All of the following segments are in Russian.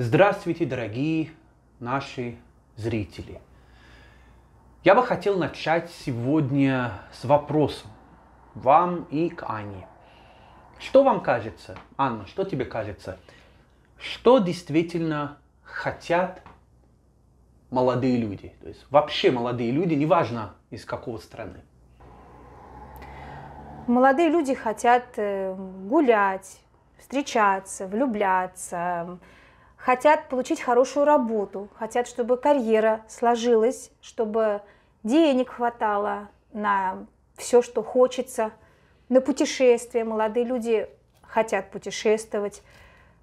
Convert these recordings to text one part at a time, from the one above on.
Здравствуйте, дорогие наши зрители! Я бы хотел начать сегодня с вопросом вам и к Ане. Что вам кажется, Анна, что тебе кажется? Что действительно хотят молодые люди? То есть вообще молодые люди, неважно из какого страны. Молодые люди хотят э, гулять, встречаться, влюбляться, хотят получить хорошую работу, хотят, чтобы карьера сложилась, чтобы денег хватало на все, что хочется, на путешествия. Молодые люди хотят путешествовать,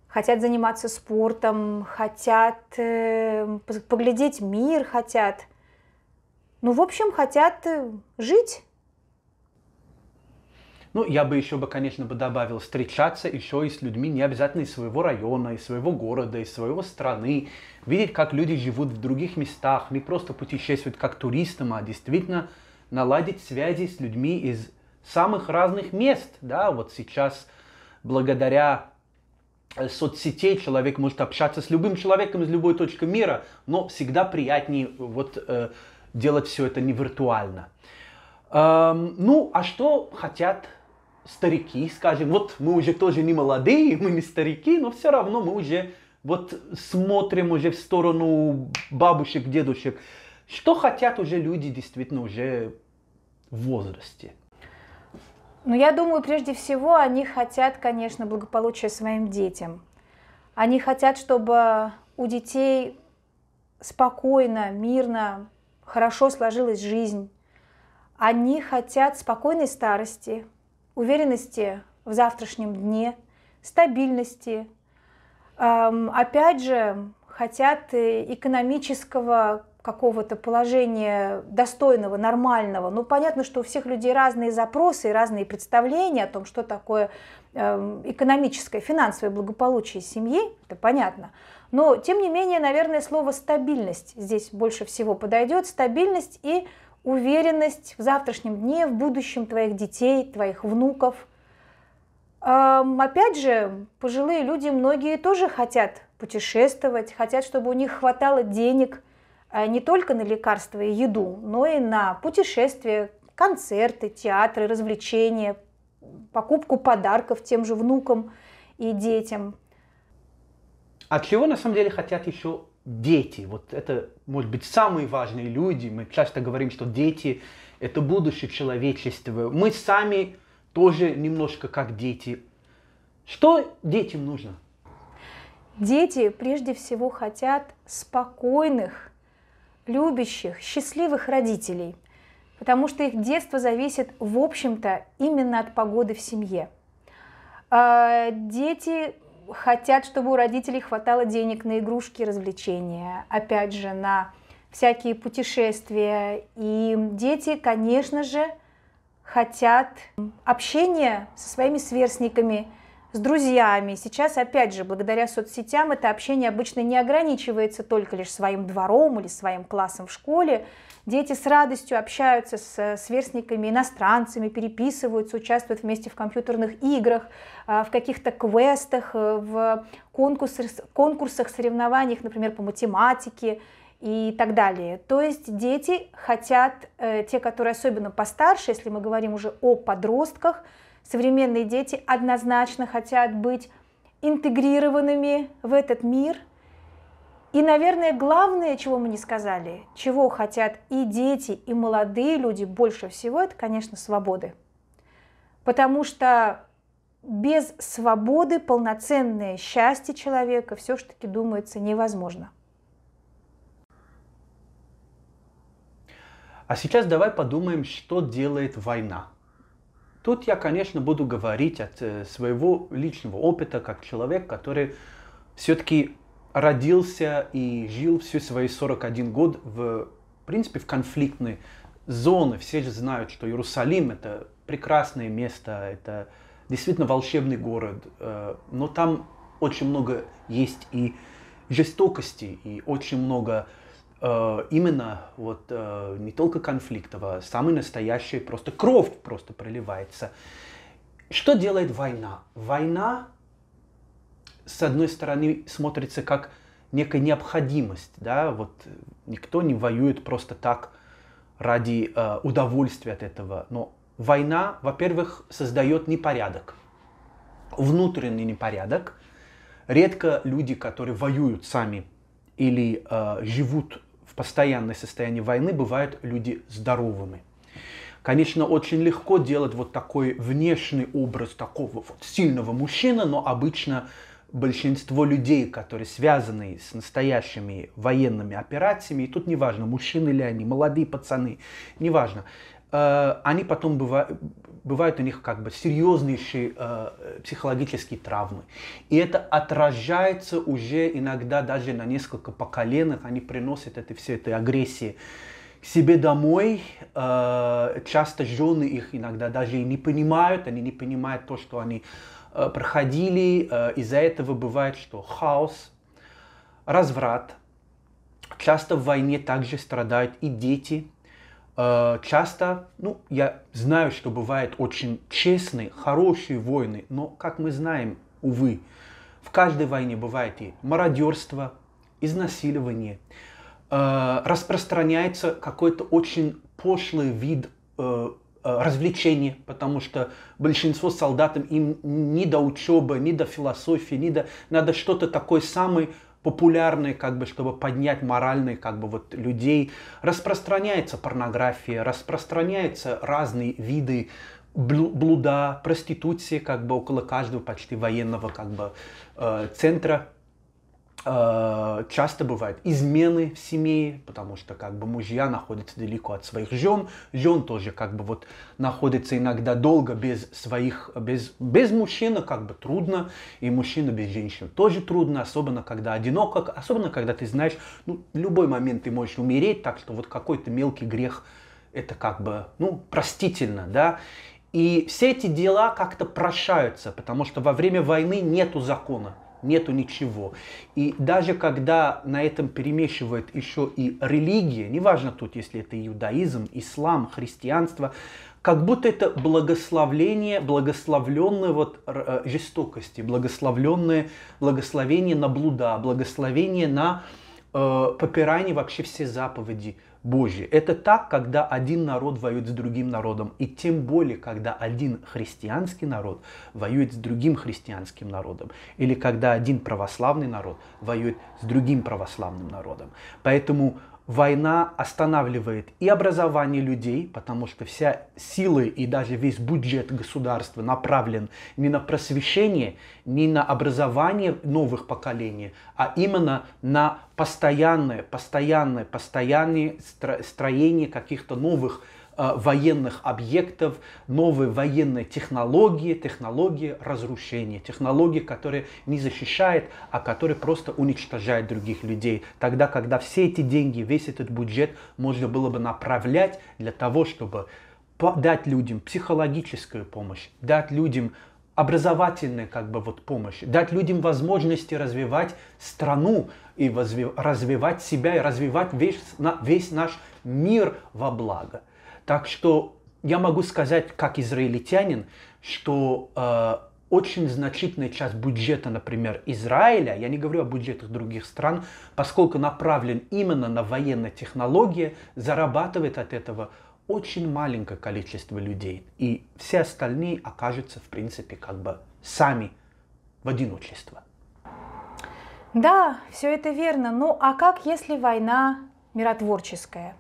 хотят заниматься спортом, хотят э, поглядеть мир, хотят. Ну, в общем, хотят э, жить. Ну, я бы еще бы, конечно, бы добавил, встречаться еще и с людьми, не обязательно из своего района, из своего города, из своего страны, видеть, как люди живут в других местах, не просто путешествовать как туристам, а действительно наладить связи с людьми из самых разных мест, да, вот сейчас благодаря э, соцсетей человек может общаться с любым человеком из любой точки мира, но всегда приятнее э, вот э, делать все это не виртуально. Эм, ну, а что хотят старики, скажем, вот мы уже тоже не молодые, мы не старики, но все равно мы уже вот смотрим уже в сторону бабушек, дедушек. Что хотят уже люди действительно уже в возрасте? Ну, я думаю, прежде всего, они хотят, конечно, благополучия своим детям. Они хотят, чтобы у детей спокойно, мирно, хорошо сложилась жизнь. Они хотят спокойной старости, уверенности в завтрашнем дне, стабильности. Опять же, хотят э, экономического какого-то положения достойного, нормального. Ну, понятно, что у всех людей разные запросы и разные представления о том, что такое эм, экономическое, финансовое благополучие семьи, это понятно. Но, тем не менее, наверное, слово «стабильность» здесь больше всего подойдет. Стабильность и уверенность в завтрашнем дне, в будущем твоих детей, твоих внуков. Опять же, пожилые люди, многие тоже хотят путешествовать, хотят, чтобы у них хватало денег э, не только на лекарства и еду, но и на путешествия, концерты, театры, развлечения, покупку подарков тем же внукам и детям. А чего на самом деле хотят еще дети? Вот это, может быть, самые важные люди. Мы часто говорим, что дети – это будущее человечества. Мы сами тоже немножко как дети. Что детям нужно? Дети прежде всего хотят спокойных, любящих, счастливых родителей, потому что их детство зависит, в общем-то, именно от погоды в семье. А, дети хотят, чтобы у родителей хватало денег на игрушки и развлечения, опять же, на всякие путешествия. И дети, конечно же, хотят общения со своими сверстниками – с друзьями. Сейчас, опять же, благодаря соцсетям это общение обычно не ограничивается только лишь своим двором или своим классом в школе. Дети с радостью общаются с э, сверстниками, иностранцами, переписываются, участвуют вместе в компьютерных играх, э, в каких-то квестах, э, в конкурсах, конкурсах, соревнованиях, например, по математике и так далее. То есть дети хотят, те, которые особенно постарше, если мы говорим уже о подростках, Современные дети однозначно хотят быть интегрированными в этот мир. И, наверное, главное, чего мы не сказали, чего хотят и дети, и молодые люди больше всего, это, конечно, свободы. Потому что без свободы полноценное счастье человека все-таки, думается, невозможно. А сейчас давай подумаем, что делает война. Тут я, конечно, буду говорить от э, своего личного опыта, как человек, который все-таки родился и жил всю свои 41 год в, в принципе, в конфликтной зоне. Все же знают, что Иерусалим это прекрасное место, это действительно волшебный город, э, но там очень много есть и жестокости, и очень много Э, именно вот э, не только конфликтов, а самый настоящий просто кровь просто проливается. Что делает война? Война, с одной стороны, смотрится как некая необходимость, да, вот никто не воюет просто так ради э, удовольствия от этого, но война, во-первых, создает непорядок, внутренний непорядок. Редко люди, которые воюют сами или э, живут в постоянное состояние войны бывают люди здоровыми. Конечно, очень легко делать вот такой внешний образ такого вот сильного мужчины, но обычно большинство людей, которые связаны с настоящими военными операциями, и тут неважно, мужчины ли они, молодые пацаны, неважно, Э, они потом бывают, бывают у них как бы серьезнейшие э, психологические травмы. И это отражается уже иногда даже на несколько поколений, они приносят это все этой агрессии себе домой. Э, часто жены их иногда даже и не понимают, они не понимают то, что они э, проходили. Э, из-за этого бывает, что хаос, разврат. Часто в войне также страдают и дети, Э, часто, ну, я знаю, что бывают очень честные, хорошие войны, но, как мы знаем, увы, в каждой войне бывает и мародерство, изнасилование, э, распространяется какой-то очень пошлый вид э, развлечения, потому что большинство солдатам им ни до учебы, ни до философии, ни до... Надо что-то такое самое популярные, как бы, чтобы поднять моральные, как бы, вот людей. Распространяется порнография, распространяются разные виды блуда, проституции, как бы, около каждого почти военного, как бы, э, центра. Э, часто бывают измены в семье, потому что как бы мужья находятся далеко от своих жен, жен тоже как бы вот находятся иногда долго без своих, без, без мужчины как бы трудно, и мужчина без женщин тоже трудно, особенно когда одиноко, особенно когда ты знаешь, ну, в любой момент ты можешь умереть, так что вот какой-то мелкий грех, это как бы, ну, простительно, да, и все эти дела как-то прощаются, потому что во время войны нету закона – нету ничего. И даже когда на этом перемешивают еще и религия, неважно тут, если это иудаизм, ислам, христианство, как будто это благословление, благословленное вот э, жестокости, благословленное, благословение на блуда, благословение на э, попирание вообще все заповеди, Божье. Это так, когда один народ воюет с другим народом, и тем более, когда один христианский народ воюет с другим христианским народом, или когда один православный народ воюет с другим православным народом. Поэтому война останавливает и образование людей, потому что вся силы и даже весь бюджет государства направлен не на просвещение, не на образование новых поколений, а именно на постоянное, постоянное, постоянное строение каких-то новых Э, военных объектов, новые военные технологии, технологии разрушения, технологии, которые не защищают, а которые просто уничтожают других людей. Тогда, когда все эти деньги, весь этот бюджет можно было бы направлять для того, чтобы дать людям психологическую помощь, дать людям образовательная как бы вот помощь, дать людям возможности развивать страну и развивать себя и развивать весь, весь наш мир во благо. Так что я могу сказать, как израильтянин, что э, очень значительная часть бюджета, например, Израиля, я не говорю о бюджетах других стран, поскольку направлен именно на военные технологии, зарабатывает от этого очень маленькое количество людей. И все остальные окажутся, в принципе, как бы сами в одиночестве. Да, все это верно. Ну а как, если война миротворческая?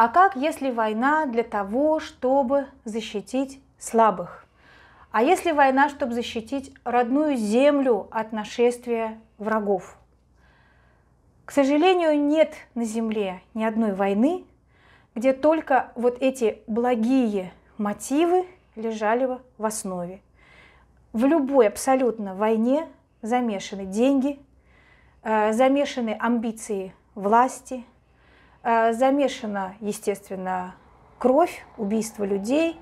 А как, если война для того, чтобы защитить слабых? А если война, чтобы защитить родную землю от нашествия врагов? К сожалению, нет на Земле ни одной войны, где только вот эти благие мотивы лежали бы в основе. В любой абсолютно войне замешаны деньги, э, замешаны амбиции власти – Э, замешана, естественно, кровь, убийство людей,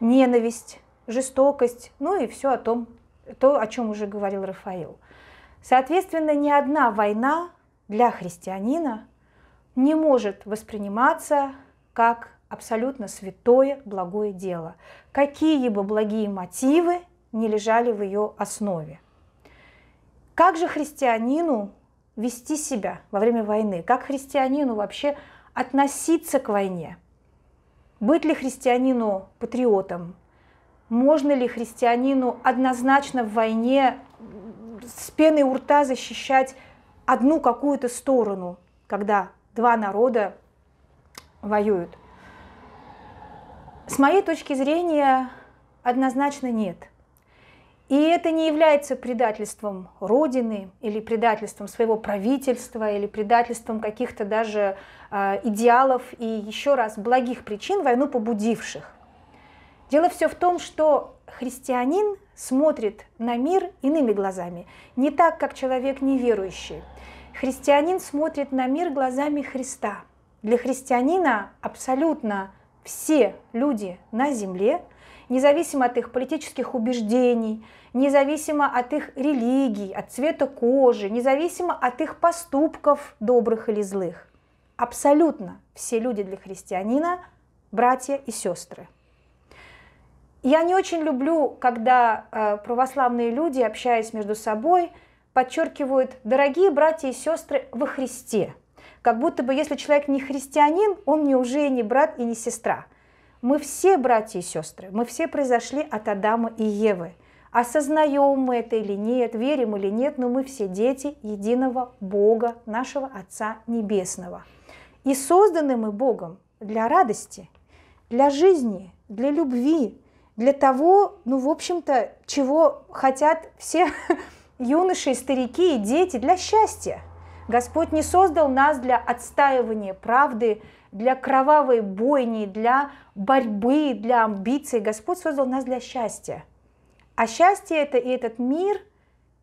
ненависть, жестокость, ну и все о том, то, о чем уже говорил Рафаил. Соответственно, ни одна война для христианина не может восприниматься как абсолютно святое благое дело, какие бы благие мотивы не лежали в ее основе. Как же христианину вести себя во время войны, как христианину вообще относиться к войне. Быть ли христианину патриотом? Можно ли христианину однозначно в войне с пеной у рта защищать одну какую-то сторону, когда два народа воюют? С моей точки зрения, однозначно нет – и это не является предательством Родины или предательством своего правительства или предательством каких-то даже э, идеалов и еще раз благих причин, войну побудивших. Дело все в том, что христианин смотрит на мир иными глазами, не так, как человек неверующий. Христианин смотрит на мир глазами Христа. Для христианина абсолютно все люди на земле – независимо от их политических убеждений, независимо от их религии, от цвета кожи, независимо от их поступков, добрых или злых. Абсолютно все люди для христианина – братья и сестры. Я не очень люблю, когда э, православные люди, общаясь между собой, подчеркивают «дорогие братья и сестры во Христе», как будто бы если человек не христианин, он мне уже и не брат и не сестра – мы все братья и сестры, мы все произошли от Адама и Евы. Осознаем мы это или нет, верим или нет, но мы все дети единого Бога, нашего Отца Небесного. И созданы мы Богом для радости, для жизни, для любви, для того, ну, в общем-то, чего хотят все юноши, старики и дети, для счастья. Господь не создал нас для отстаивания правды, для кровавой бойни, для борьбы, для амбиций. Господь создал нас для счастья. А счастье это и этот мир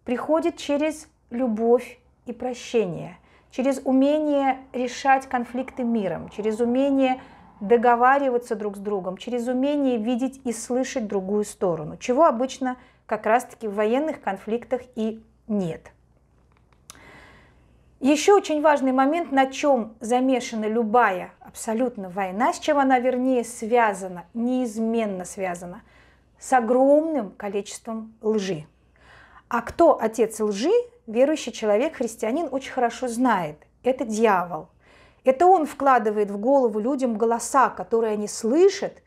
приходит через любовь и прощение, через умение решать конфликты миром, через умение договариваться друг с другом, через умение видеть и слышать другую сторону, чего обычно как раз-таки в военных конфликтах и нет. Еще очень важный момент, на чем замешана любая абсолютно война, с чем она вернее связана, неизменно связана, с огромным количеством лжи. А кто отец лжи, верующий человек, христианин, очень хорошо знает. Это дьявол. Это он вкладывает в голову людям голоса, которые они слышат,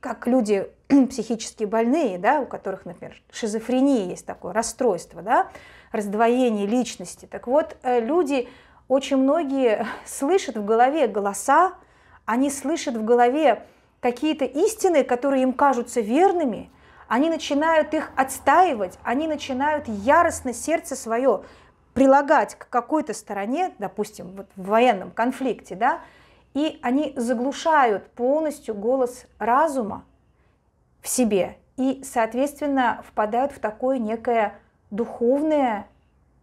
как люди психически больные, да, у которых, например, шизофрения есть такое расстройство, да, раздвоение личности. Так вот, э, люди, очень многие слышат в голове голоса, они слышат в голове какие-то истины, которые им кажутся верными, они начинают их отстаивать, они начинают яростно сердце свое прилагать к какой-то стороне, допустим, вот в военном конфликте, да, и они заглушают полностью голос разума в себе и, соответственно, впадают в такое некое духовное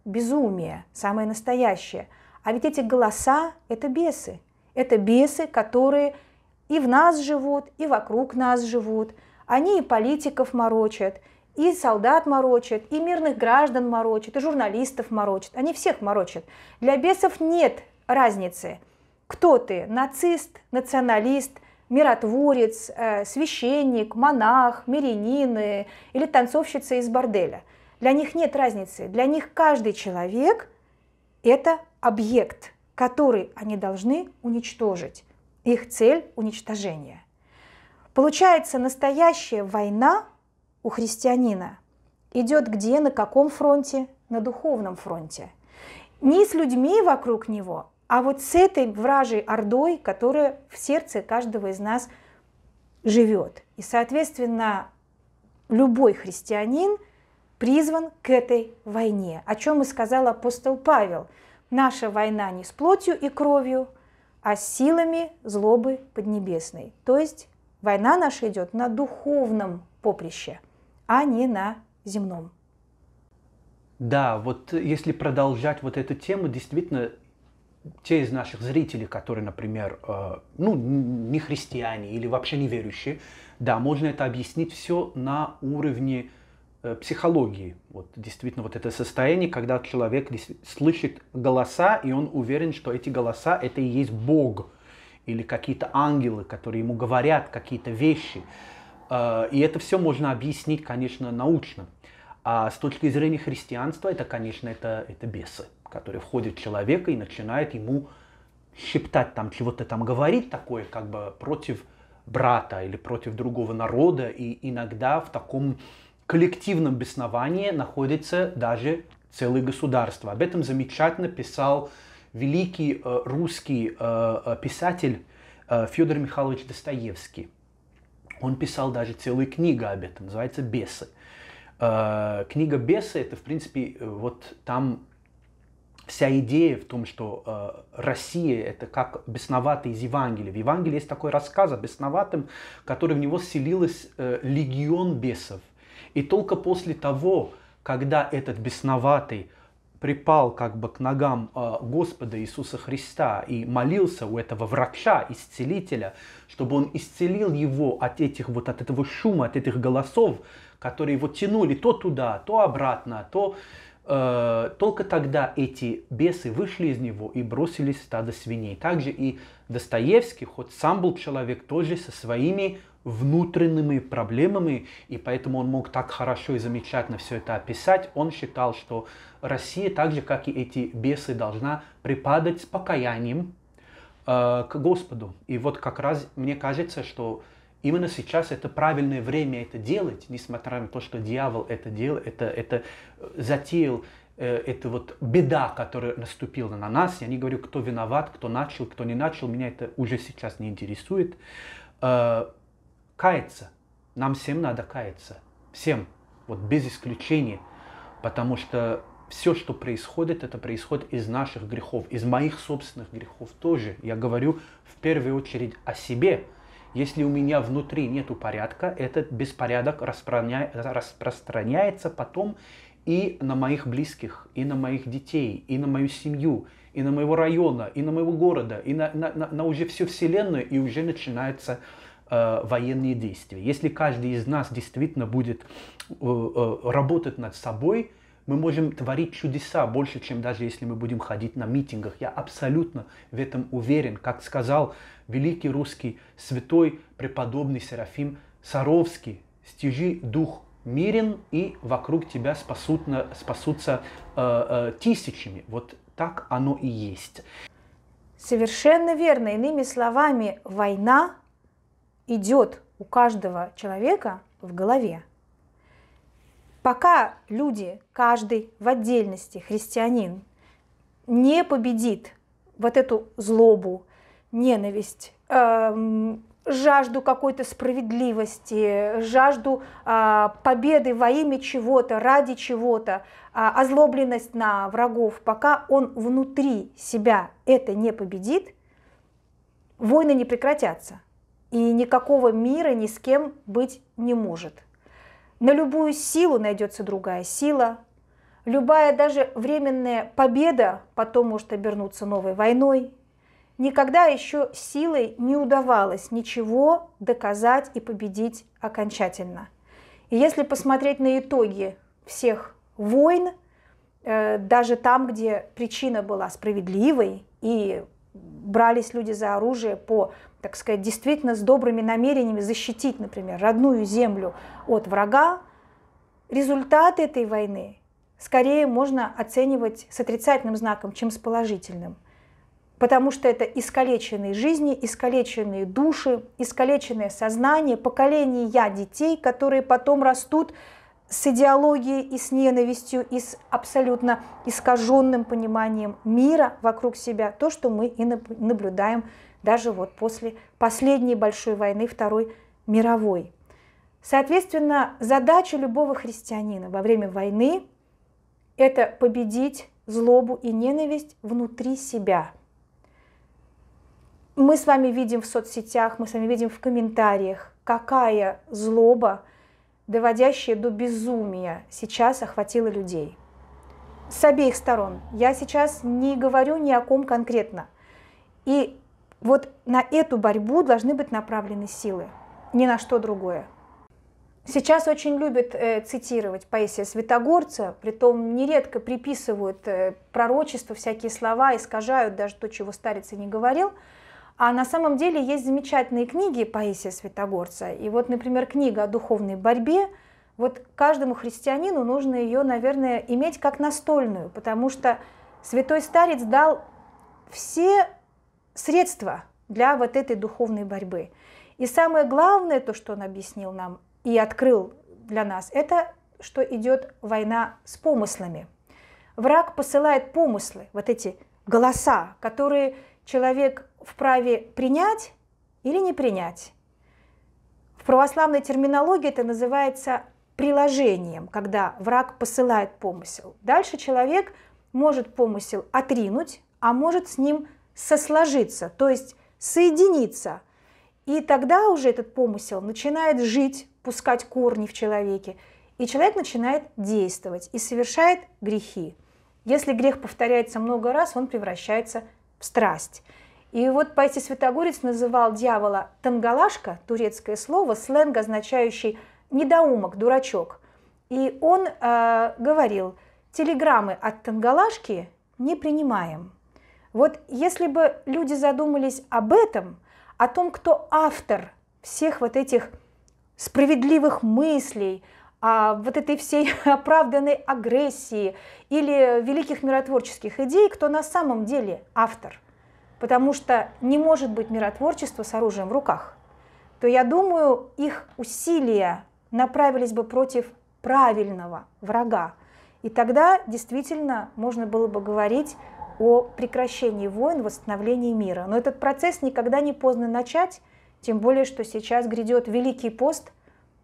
безумие, самое настоящее. А ведь эти голоса – это бесы. Это бесы, которые и в нас живут, и вокруг нас живут. Они и политиков морочат, и солдат морочат, и мирных граждан морочат, и журналистов морочат. Они всех морочат. Для бесов нет разницы, кто ты – нацист, националист, миротворец, э, священник, монах, мирянин э, или танцовщица из борделя – для них нет разницы. Для них каждый человек – это объект, который они должны уничтожить. Их цель – уничтожение. Получается, настоящая война у христианина идет где, на каком фронте? На духовном фронте. Не с людьми вокруг него, а вот с этой вражей ордой, которая в сердце каждого из нас живет. И, соответственно, любой христианин – призван к этой войне, о чем и сказал апостол Павел. Наша война не с плотью и кровью, а с силами злобы поднебесной. То есть война наша идет на духовном поприще, а не на земном. Да, вот если продолжать вот эту тему, действительно, те из наших зрителей, которые, например, э, ну, не христиане или вообще не верующие, да, можно это объяснить все на уровне э, Э, психологии. Вот действительно вот это состояние, когда человек слышит голоса, и он уверен, что эти голоса это и есть Бог или какие-то ангелы, которые ему говорят какие-то вещи. Э, и это все можно объяснить, конечно, научно. А с точки зрения христианства, это, конечно, это, это бесы, которые входят в человека и начинают ему шептать там, чего-то там говорить такое, как бы против брата или против другого народа. И иногда в таком коллективном бесновании находится даже целые государства. Об этом замечательно писал великий э, русский э, э писатель э, Федор Михайлович Достоевский. Он писал даже целую книгу об этом, называется «Бесы». Э, книга «Бесы» — это, в принципе, э, вот там вся идея в том, что э, Россия это как бесноватый из Евангелия. В Евангелии есть такой рассказ о бесноватом, который в него селилось э, легион бесов. И только после того, когда этот бесноватый припал как бы к ногам э, Господа Иисуса Христа и молился у этого врача, исцелителя, чтобы он исцелил его от этих вот от этого шума, от этих голосов, которые его тянули то туда, то обратно, то э, только тогда эти бесы вышли из него и бросились в стадо свиней. Также и Достоевский, хоть сам был человек, тоже со своими внутренними проблемами, и поэтому он мог так хорошо и замечательно все это описать. Он считал, что Россия, так же как и эти бесы, должна припадать с покаянием э, к Господу. И вот как раз мне кажется, что именно сейчас это правильное время это делать, несмотря на то, что дьявол это делал, это, это э, затеял э, это вот беда, которая наступила на нас. Я не говорю, кто виноват, кто начал, кто не начал. Меня это уже сейчас не интересует. Э, каяться. Нам всем надо каяться. Всем. Вот без исключения. Потому что все, что происходит, это происходит из наших грехов, из моих собственных грехов тоже. Я говорю в первую очередь о себе. Если у меня внутри нет порядка, этот беспорядок распространяется потом и на моих близких, и на моих детей, и на мою семью, и на моего района, и на моего города, и на, на, на, на уже всю вселенную, и уже начинается э, Э, военные действия. Если каждый из нас действительно будет э, э, работать над собой, мы можем творить чудеса больше, чем даже если мы будем ходить на митингах. Я абсолютно в этом уверен. Как сказал великий русский святой преподобный Серафим Саровский, стяжи дух мирен, и вокруг тебя спасут, спасутся э, э, тысячами. Вот так оно и есть. Совершенно верно. Иными словами, война идет у каждого человека в голове. Пока люди, каждый в отдельности, христианин, не победит вот эту злобу, ненависть, эм, жажду какой-то справедливости, жажду э, победы во имя чего-то, ради чего-то, э, озлобленность на врагов, пока он внутри себя это не победит, войны не прекратятся и никакого мира ни с кем быть не может. На любую силу найдется другая сила, любая даже временная победа потом может обернуться новой войной. Никогда еще силой не удавалось ничего доказать и победить окончательно. И если посмотреть на итоги всех войн, э, даже там, где причина была справедливой и брались люди за оружие по, так сказать, действительно с добрыми намерениями защитить, например, родную землю от врага, результат этой войны скорее можно оценивать с отрицательным знаком, чем с положительным. Потому что это искалеченные жизни, искалеченные души, искалеченное сознание, поколение я детей, которые потом растут с идеологией и с ненавистью, и с абсолютно искаженным пониманием мира вокруг себя, то, что мы и наблюдаем даже вот после последней большой войны, Второй мировой. Соответственно, задача любого христианина во время войны – это победить злобу и ненависть внутри себя. Мы с вами видим в соцсетях, мы с вами видим в комментариях, какая злоба – доводящее до безумия, сейчас охватило людей. С обеих сторон. Я сейчас не говорю ни о ком конкретно. И вот на эту борьбу должны быть направлены силы, ни на что другое. Сейчас очень любят э, цитировать поэзия Святогорца, притом нередко приписывают э, пророчества, всякие слова, искажают даже то, чего старец и не говорил – а на самом деле есть замечательные книги Паисия Святогорца. И вот, например, книга о духовной борьбе, вот каждому христианину нужно ее, наверное, иметь как настольную, потому что святой старец дал все средства для вот этой духовной борьбы. И самое главное, то, что он объяснил нам и открыл для нас, это что идет война с помыслами. Враг посылает помыслы, вот эти голоса, которые человек вправе принять или не принять. В православной терминологии это называется приложением, когда враг посылает помысел. Дальше человек может помысел отринуть, а может с ним сосложиться, то есть соединиться. И тогда уже этот помысел начинает жить, пускать корни в человеке, и человек начинает действовать и совершает грехи. Если грех повторяется много раз, он превращается в страсть. И вот Паисий Святогорец называл дьявола «тангалашка», турецкое слово, сленг, означающий «недоумок», «дурачок». И он э, говорил, телеграммы от тангалашки не принимаем. Вот если бы люди задумались об этом, о том, кто автор всех вот этих справедливых мыслей, а вот этой всей оправданной агрессии или великих миротворческих идей, кто на самом деле автор – потому что не может быть миротворчества с оружием в руках, то я думаю, их усилия направились бы против правильного врага. И тогда действительно можно было бы говорить о прекращении войн, восстановлении мира. Но этот процесс никогда не поздно начать, тем более, что сейчас грядет Великий пост,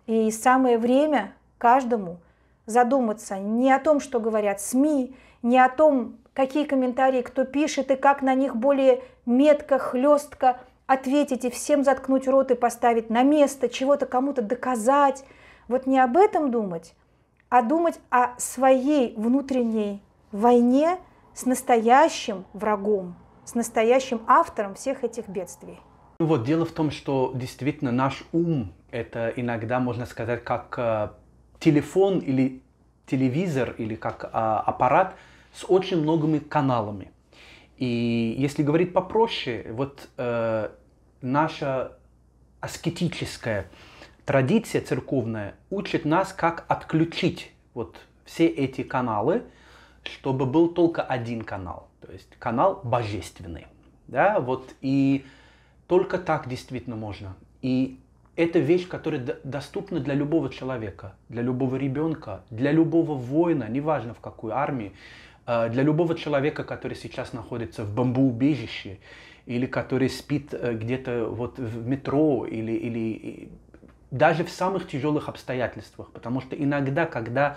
и самое время каждому задуматься не о том, что говорят СМИ, не о том, какие комментарии кто пишет и как на них более метко, хлестко ответить и всем заткнуть рот и поставить на место, чего-то кому-то доказать. Вот не об этом думать, а думать о своей внутренней войне с настоящим врагом, с настоящим автором всех этих бедствий. Ну вот дело в том, что действительно наш ум это иногда можно сказать как э, телефон или телевизор или как э, аппарат, с очень многими каналами. И если говорить попроще, вот э, наша аскетическая традиция церковная учит нас, как отключить вот все эти каналы, чтобы был только один канал, то есть канал божественный. Да, вот и только так действительно можно. И это вещь, которая доступна для любого человека, для любого ребенка, для любого воина, неважно в какой армии. А, для любого человека, который сейчас находится в бомбоубежище, или который спит э, где-то вот в метро, или, или даже в самых тяжелых обстоятельствах. Потому что иногда, когда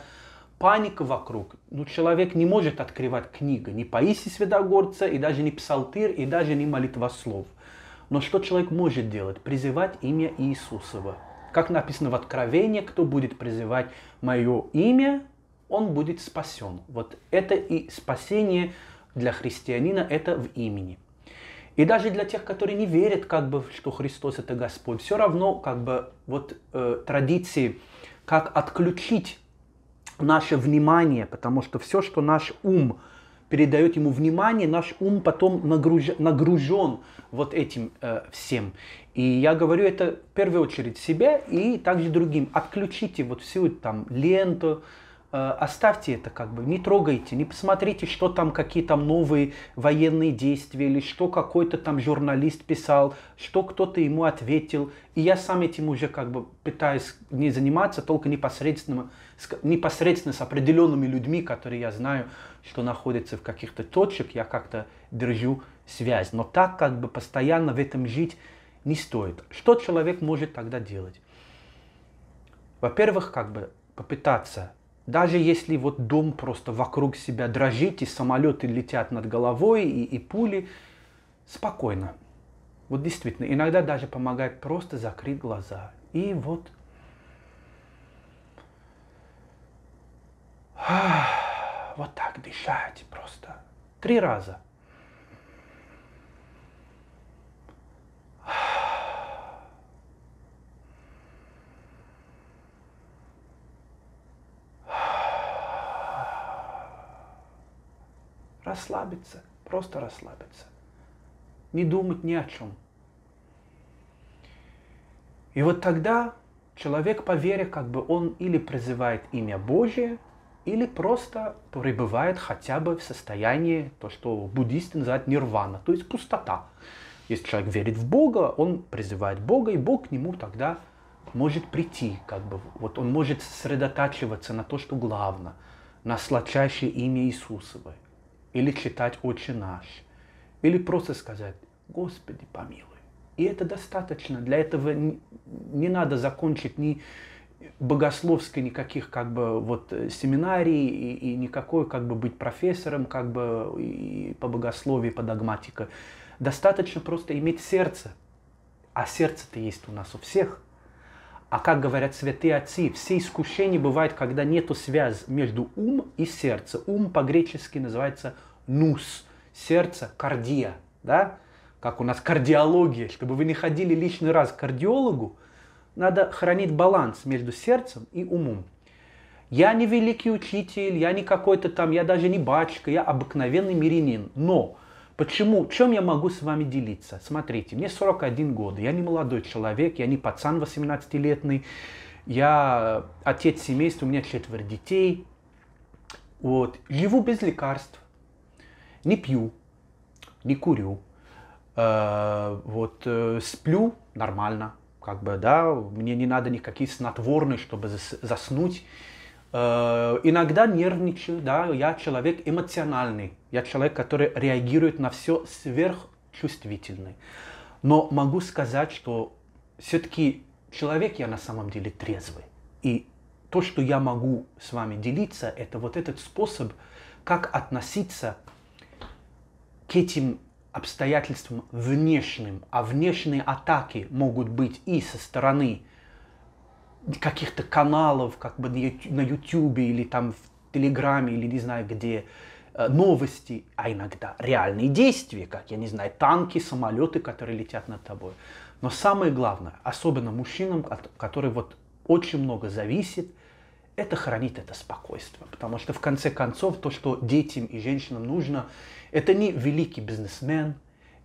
паника вокруг, ну, человек не может открывать книгу, ни Паиси Сведогорца, и даже не Псалтырь, и даже не молитва слов. Но что человек может делать? Призывать имя Иисусова. Как написано в Откровении, кто будет призывать мое имя, он будет спасен. Вот это и спасение для христианина, это в имени. И даже для тех, которые не верят, как бы, что Христос это Господь, все равно как бы вот э, традиции, как отключить наше внимание, потому что все, что наш ум передает ему внимание, наш ум потом нагруж, нагружен вот этим э, всем. И я говорю это в первую очередь себе и также другим. Отключите вот всю там ленту, Э, оставьте это как бы, не трогайте, не посмотрите, что там, какие там новые военные действия, или что какой-то там журналист писал, что кто-то ему ответил. И я сам этим уже как бы пытаюсь не заниматься, только непосредственно, непосредственно с определенными людьми, которые я знаю, что находятся в каких-то точках, я как-то держу связь. Но так как бы постоянно в этом жить не стоит. Что человек может тогда делать? Во-первых, как бы попытаться даже если вот дом просто вокруг себя дрожит, и самолеты летят над головой, и, и пули, спокойно. Вот действительно, иногда даже помогает просто закрыть глаза. И вот... Вот так дышать просто. Три раза. расслабиться, просто расслабиться. Не думать ни о чем. И вот тогда человек по вере, как бы он или призывает имя Божие, или просто пребывает хотя бы в состоянии, то, что буддисты называют нирвана, то есть пустота. Если человек верит в Бога, он призывает Бога, и Бог к нему тогда может прийти, как бы, вот он может сосредотачиваться на то, что главное, на сладчайшее имя Иисусовое или читать «Отче наш», или просто сказать «Господи, помилуй». И это достаточно. Для этого не, надо закончить ни богословской никаких как бы вот э, семинарий и, и никакой как бы быть профессором как бы и по богословию, по догматике. Достаточно просто иметь сердце. А сердце-то есть у нас у всех – а как говорят святые отцы, все искушения бывают, когда нету связи между ум и сердце. Ум по-гречески называется нус, сердце – кардия, да? Как у нас кардиология, чтобы вы не ходили лишний раз к кардиологу, надо хранить баланс между сердцем и умом. Я не великий учитель, я не какой-то там, я даже не батюшка, я обыкновенный мирянин. Но Почему? Чем я могу с вами делиться? Смотрите, мне 41 год, я не молодой человек, я не пацан 18-летний, я отец семейства, у меня четверо детей. Вот. Живу без лекарств, не пью, не курю, э, вот, э, сплю нормально, как бы, да, мне не надо никакие снотворные, чтобы заснуть. Э, иногда нервничаю, да, я человек эмоциональный, я человек, который реагирует на все сверхчувствительный. Но могу сказать, что все-таки человек я на самом деле трезвый. И то, что я могу с вами делиться, это вот этот способ, как относиться к этим обстоятельствам внешним. А внешние атаки могут быть и со стороны каких-то каналов, как бы на Ютубе или там в Телеграме или не знаю где, э, новости, а иногда реальные действия, как, я не знаю, танки, самолеты, которые летят над тобой. Но самое главное, особенно мужчинам, от которых вот очень много зависит, это хранит это спокойствие. Потому что в конце концов то, что детям и женщинам нужно, это не великий бизнесмен,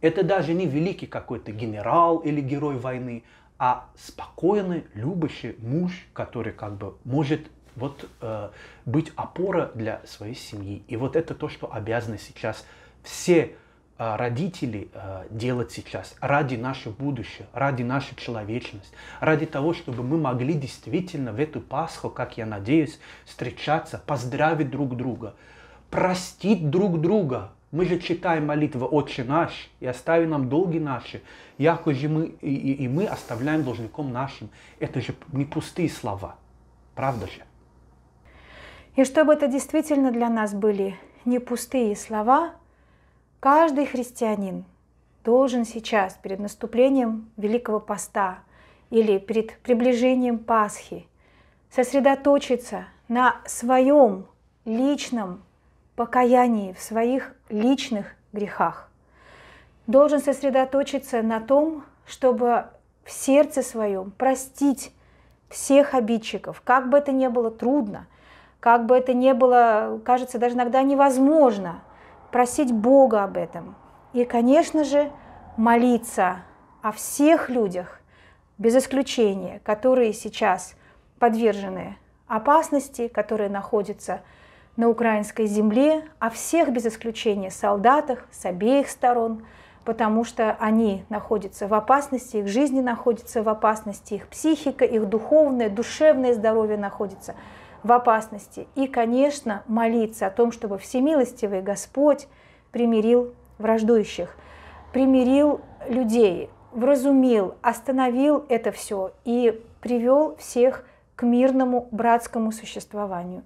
это даже не великий какой-то генерал или герой войны, а спокойный, любящий муж, который как бы может вот э, быть опора для своей семьи. И вот это то, что обязаны сейчас все э, родители э, делать сейчас ради нашего будущего, ради нашей человечности, ради того, чтобы мы могли действительно в эту Пасху, как я надеюсь, встречаться, поздравить друг друга, простить друг друга, мы же читаем молитву «Отче наш» и «Остави нам долги наши», яко же мы, и, и, и мы оставляем должником нашим. Это же не пустые слова, правда же? И чтобы это действительно для нас были не пустые слова, каждый христианин должен сейчас, перед наступлением Великого Поста или перед приближением Пасхи, сосредоточиться на своем личном покаянии, в своих личных грехах. Должен сосредоточиться на том, чтобы в сердце своем простить всех обидчиков, как бы это ни было трудно, как бы это ни было, кажется, даже иногда невозможно, просить Бога об этом. И, конечно же, молиться о всех людях, без исключения, которые сейчас подвержены опасности, которые находятся в на украинской земле, о а всех без исключения солдатах с обеих сторон, потому что они находятся в опасности, их жизни находятся в опасности, их психика, их духовное, душевное здоровье находится в опасности. И, конечно, молиться о том, чтобы всемилостивый Господь примирил враждующих, примирил людей, вразумил, остановил это все и привел всех к мирному братскому существованию.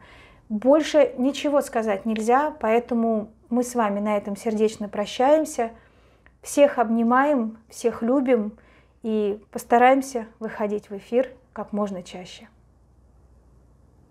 Больше ничего сказать нельзя, поэтому мы с вами на этом сердечно прощаемся. Всех обнимаем, всех любим и постараемся выходить в эфир как можно чаще.